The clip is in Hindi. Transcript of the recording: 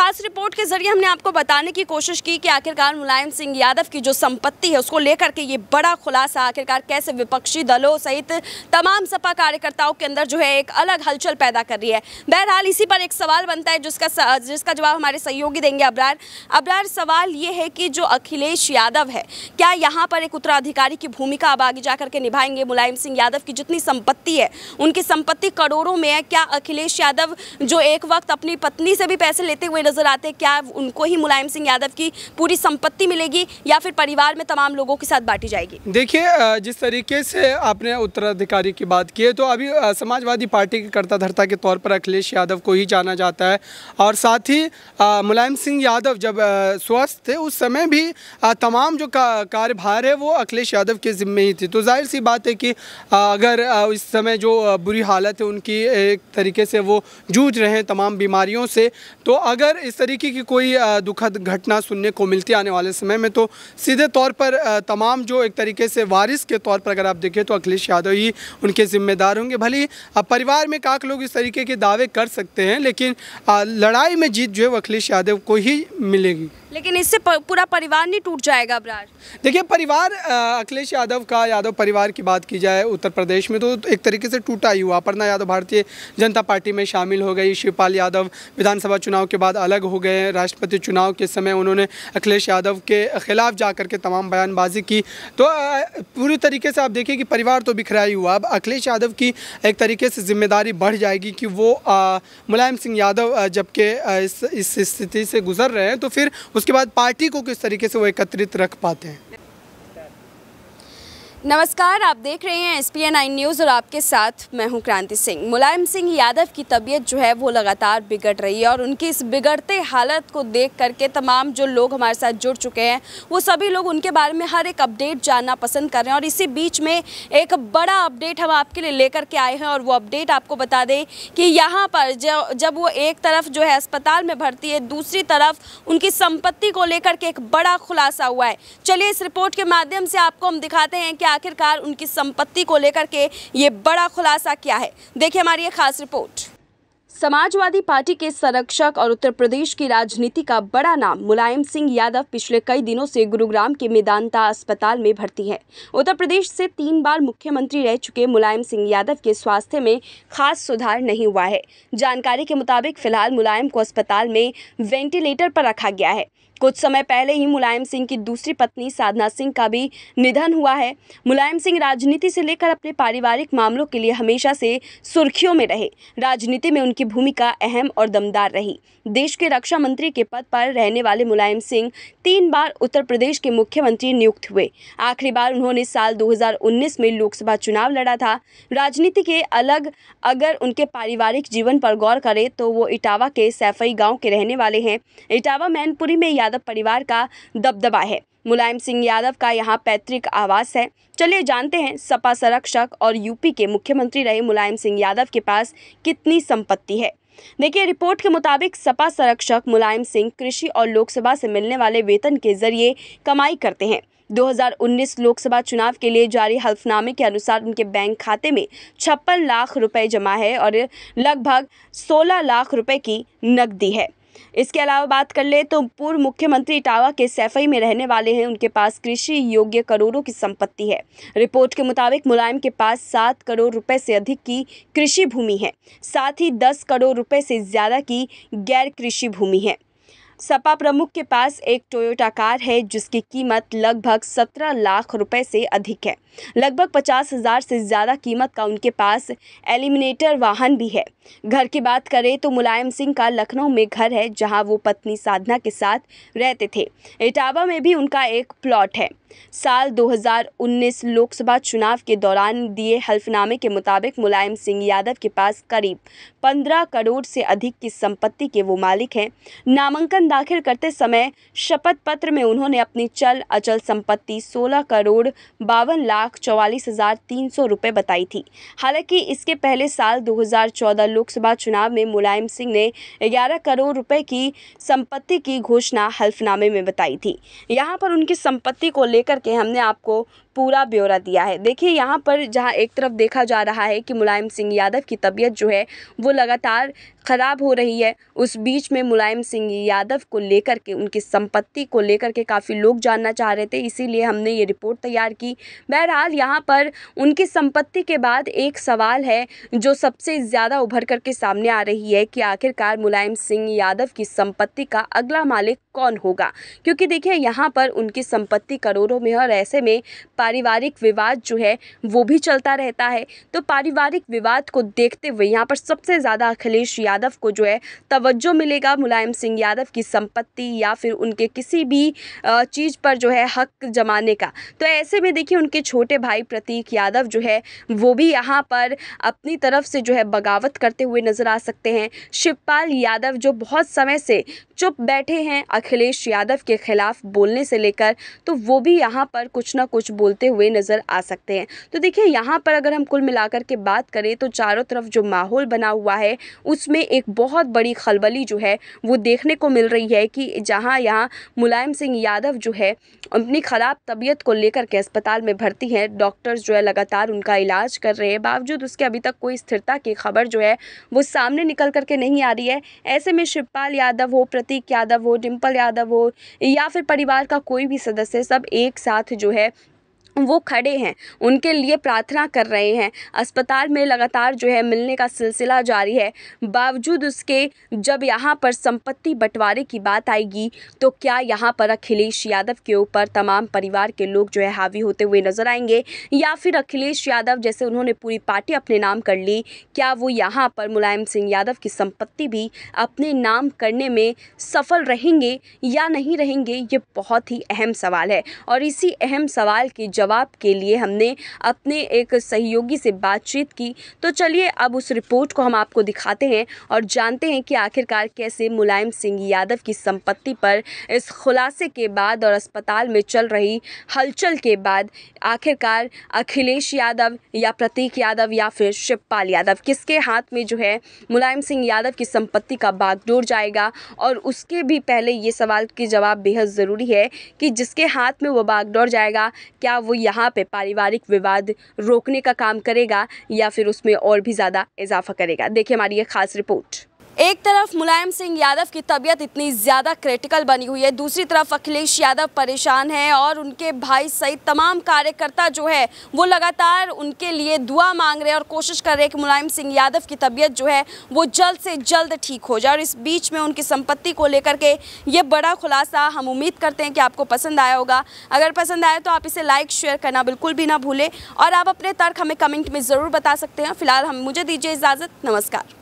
खास रिपोर्ट के जरिए हमने आपको बताने की कोशिश की कि आखिरकार मुलायम सिंह यादव की जो संपत्ति है उसको लेकर के ये बड़ा खुलासा आखिरकार कैसे विपक्षी दलों सहित तमाम सपा कार्यकर्ताओं के अंदर जो है एक अलग हलचल पैदा कर रही है बहरहाल इसी पर एक सवाल बनता है जिसका जिसका जवाब हमारे सहयोगी देंगे अबरार अब्रार सवाल ये है कि जो अखिलेश यादव है क्या यहाँ पर एक उत्तराधिकारी की भूमिका अब आगे जा करके निभाएंगे मुलायम सिंह यादव की जितनी संपत्ति है उनकी संपत्ति करोड़ों में है क्या अखिलेश यादव जो एक वक्त अपनी पत्नी से भी पैसे लेते हुए नजर आते हैं क्या उनको ही मुलायम सिंह यादव की पूरी संपत्ति मिलेगी या फिर परिवार में तमाम लोगों के साथ बांटी जाएगी देखिए जिस तरीके से आपने उत्तराधिकारी की बात की है तो अभी समाजवादी पार्टी के कर्ता धर्ता के तौर पर अखिलेश यादव को ही जाना जाता है और साथ ही मुलायम सिंह यादव जब स्वस्थ थे उस समय भी तमाम जो कार्यभार है वो अखिलेश यादव के ज़िम्मे ही थी तो जाहिर सी बात है कि अगर इस समय जो बुरी हालत है उनकी एक तरीके से वो जूझ रहे हैं तमाम बीमारियों से तो अगर इस तरीके की कोई दुखद घटना सुनने को मिलती आने वाले समय में तो सीधे तौर पर तमाम जो एक तरीके से वारिस के तौर पर अगर आप देखें तो अखिलेश यादव ही उनके जिम्मेदार होंगे भले परिवार में काक लोग इस तरीके के दावे कर सकते हैं लेकिन लड़ाई में जीत जो है वो अखिलेश यादव को ही मिलेगी लेकिन इससे पूरा परिवार नहीं टूट जाएगा अबरार देखिए परिवार अखिलेश यादव का यादव परिवार की बात की जाए उत्तर प्रदेश में तो एक तरीके से टूटा ही हुआ अपर्णा यादव भारतीय जनता पार्टी में शामिल हो गई शिवपाल यादव विधानसभा चुनाव के बाद अलग हो गए राष्ट्रपति चुनाव के समय उन्होंने अखिलेश यादव के खिलाफ जा के तमाम बयानबाजी की तो पूरी तरीके से आप देखिए कि परिवार तो बिखरा ही हुआ अब अखिलेश यादव की एक तरीके से जिम्मेदारी बढ़ जाएगी कि वो मुलायम सिंह यादव जबकि इस स्थिति से गुजर रहे हैं तो फिर उसके बाद पार्टी को किस तरीके से वो एकत्रित रख पाते हैं नमस्कार आप देख रहे हैं S P N I news और आपके साथ मैं हूं क्रांति सिंह मुलायम सिंह यादव की तबीयत जो है वो लगातार बिगड़ रही है और उनकी इस बिगड़ते हालत को देख करके तमाम जो लोग हमारे साथ जुड़ चुके हैं वो सभी लोग उनके बारे में हर एक अपडेट जानना पसंद कर रहे हैं और इसी बीच में एक बड़ा अपडेट हम आपके लिए लेकर के आए हैं और वो अपडेट आपको बता दें कि यहाँ पर जब वो एक तरफ जो है अस्पताल में भर्ती है दूसरी तरफ उनकी संपत्ति को लेकर के एक बड़ा खुलासा हुआ है चलिए इस रिपोर्ट के माध्यम से आपको हम दिखाते हैं कि आखिरकार उनकी संपत्ति को लेकर के ये बड़ा खुलासा किया है देखिए हमारी ये खास रिपोर्ट समाजवादी पार्टी के संरक्षक और उत्तर प्रदेश की राजनीति का बड़ा नाम मुलायम सिंह यादव पिछले कई दिनों से गुरुग्राम के मेदांता अस्पताल में भर्ती हैं उत्तर प्रदेश से तीन बार मुख्यमंत्री रह चुके मुलायम सिंह यादव के स्वास्थ्य में खास सुधार नहीं हुआ है जानकारी के मुताबिक फिलहाल मुलायम को अस्पताल में वेंटिलेटर पर रखा गया है कुछ समय पहले ही मुलायम सिंह की दूसरी पत्नी साधना सिंह का भी निधन हुआ है मुलायम सिंह राजनीति से लेकर अपने पारिवारिक मामलों के लिए हमेशा से सुर्खियों में रहे राजनीति में उनकी भूमिका अहम और दमदार रही देश के रक्षा मंत्री के पद पर रहने वाले मुलायम सिंह तीन बार उत्तर प्रदेश के मुख्यमंत्री नियुक्त हुए आखिरी बार उन्होंने साल 2019 में लोकसभा चुनाव लड़ा था राजनीति के अलग अगर उनके पारिवारिक जीवन पर गौर करें तो वो इटावा के सैफई गांव के रहने वाले हैं इटावा मैनपुरी में यादव परिवार का दबदबा है मुलायम सिंह यादव का यहाँ पैतृक आवास है चलिए जानते हैं सपा संरक्षक और यूपी के मुख्यमंत्री रहे मुलायम सिंह यादव के पास कितनी संपत्ति है देखिए रिपोर्ट के मुताबिक सपा संरक्षक मुलायम सिंह कृषि और लोकसभा से मिलने वाले वेतन के जरिए कमाई करते हैं 2019 लोकसभा चुनाव के लिए जारी हल्फनामे के अनुसार उनके बैंक खाते में छप्पन लाख रुपए जमा है और लगभग 16 लाख रुपए की नकदी है इसके अलावा बात कर ले तो पूर्व मुख्यमंत्री इटावा के सैफई में रहने वाले हैं उनके पास कृषि योग्य करोड़ों की संपत्ति है रिपोर्ट के मुताबिक मुलायम के पास सात करोड़ रुपए से अधिक की कृषि भूमि है साथ ही दस करोड़ रुपए से ज्यादा की गैर कृषि भूमि है सपा प्रमुख के पास एक टोयोटा कार है जिसकी कीमत लगभग सत्रह लाख रुपए से अधिक है लगभग पचास हजार से ज़्यादा कीमत का उनके पास एलिमिनेटर वाहन भी है घर की बात करें तो मुलायम सिंह का लखनऊ में घर है जहां वो पत्नी साधना के साथ रहते थे इटावा में भी उनका एक प्लॉट है साल 2019 लोकसभा चुनाव के दौरान दिए हल्फनामे के मुताबिक मुलायम सिंह यादव के पास करीब 15 करोड़ से अधिक की संपत्ति के वो मालिक हैं नामांकन दाखिल करते समय शपथ पत्र में उन्होंने अपनी चल अचल संपत्ति 16 करोड़ बावन लाख चौवालीस हजार तीन सौ रुपये बताई थी हालांकि इसके पहले साल 2014 लोकसभा चुनाव में मुलायम सिंह ने 11 करोड़ रुपए की संपत्ति की घोषणा हल्फनामे में बताई थी यहाँ पर उनकी संपत्ति को लेकर के हमने आपको पूरा ब्यौरा दिया है देखिए यहाँ पर जहाँ एक तरफ देखा जा रहा है कि मुलायम सिंह यादव की तबीयत जो है वो लगातार ख़राब हो रही है उस बीच में मुलायम सिंह यादव को लेकर के उनकी संपत्ति को लेकर के काफ़ी लोग जानना चाह रहे थे इसीलिए हमने ये रिपोर्ट तैयार की बहरहाल यहाँ पर उनकी संपत्ति के बाद एक सवाल है जो सबसे ज़्यादा उभर करके सामने आ रही है कि आखिरकार मुलायम सिंह यादव की संपत्ति का अगला मालिक कौन होगा क्योंकि देखिए यहाँ पर उनकी संपत्ति करोड़ों में है और ऐसे में पारिवारिक विवाद जो है वो भी चलता रहता है तो पारिवारिक विवाद को देखते हुए यहाँ पर सबसे ज़्यादा अखिलेश यादव को जो है तवज्जो मिलेगा मुलायम सिंह यादव की संपत्ति या फिर उनके किसी भी चीज़ पर जो है हक जमाने का तो ऐसे में देखिए उनके छोटे भाई प्रतीक यादव जो है वो भी यहाँ पर अपनी तरफ से जो है बगावत करते हुए नज़र आ सकते हैं शिवपाल यादव जो बहुत समय से चुप बैठे हैं अखिलेश यादव के खिलाफ बोलने से लेकर तो वो भी यहाँ पर कुछ ना कुछ बोल बोलते हुए नज़र आ सकते हैं तो देखिए यहाँ पर अगर हम कुल मिलाकर के बात करें तो चारों तरफ जो माहौल बना हुआ है उसमें एक बहुत बड़ी खलबली जो है वो देखने को मिल रही है कि जहाँ यहाँ मुलायम सिंह यादव जो है अपनी ख़राब तबीयत को लेकर के अस्पताल में भर्ती हैं डॉक्टर्स जो है लगातार उनका इलाज कर रहे हैं बावजूद उसके अभी तक कोई स्थिरता की खबर जो है वो सामने निकल करके नहीं आ रही है ऐसे में शिवपाल यादव हो प्रतीक यादव हो डिम्पल यादव हो या फिर परिवार का कोई भी सदस्य सब एक साथ जो है वो खड़े हैं उनके लिए प्रार्थना कर रहे हैं अस्पताल में लगातार जो है मिलने का सिलसिला जारी है बावजूद उसके जब यहाँ पर संपत्ति बंटवारे की बात आएगी तो क्या यहाँ पर अखिलेश यादव के ऊपर तमाम परिवार के लोग जो है हावी होते हुए नजर आएंगे या फिर अखिलेश यादव जैसे उन्होंने पूरी पार्टी अपने नाम कर ली क्या वो यहाँ पर मुलायम सिंह यादव की संपत्ति भी अपने नाम करने में सफल रहेंगे या नहीं रहेंगे ये बहुत ही अहम सवाल है और इसी अहम सवाल के जवाब के लिए हमने अपने एक सहयोगी से बातचीत की तो चलिए अब उस रिपोर्ट को हम आपको दिखाते हैं और जानते हैं कि आखिरकार कैसे मुलायम सिंह यादव की संपत्ति पर इस खुलासे के बाद और अस्पताल में चल रही हलचल के बाद आखिरकार अखिलेश यादव या प्रतीक यादव या फिर शिवपाल यादव किसके हाथ में जो है मुलायम सिंह यादव की संपत्ति का बागडोर जाएगा और उसके भी पहले ये सवाल के जवाब बेहद ज़रूरी है कि जिसके हाथ में वो बागडोर जाएगा क्या वो यहाँ पे पारिवारिक विवाद रोकने का काम करेगा या फिर उसमें और भी ज़्यादा इजाफा करेगा देखिए हमारी ये खास रिपोर्ट एक तरफ मुलायम सिंह यादव की तबीयत इतनी ज़्यादा क्रिटिकल बनी हुई है दूसरी तरफ अखिलेश यादव परेशान हैं और उनके भाई सहित तमाम कार्यकर्ता जो है वो लगातार उनके लिए दुआ मांग रहे हैं और कोशिश कर रहे हैं कि मुलायम सिंह यादव की तबीयत जो है वो जल्द से जल्द ठीक हो जाए और इस बीच में उनकी संपत्ति को लेकर के ये बड़ा खुलासा हम उम्मीद करते हैं कि आपको पसंद आया होगा अगर पसंद आया तो आप इसे लाइक शेयर करना बिल्कुल भी ना भूलें और आप अपने तर्क हमें कमेंट में ज़रूर बता सकते हैं फिलहाल हम मुझे दीजिए इजाज़त नमस्कार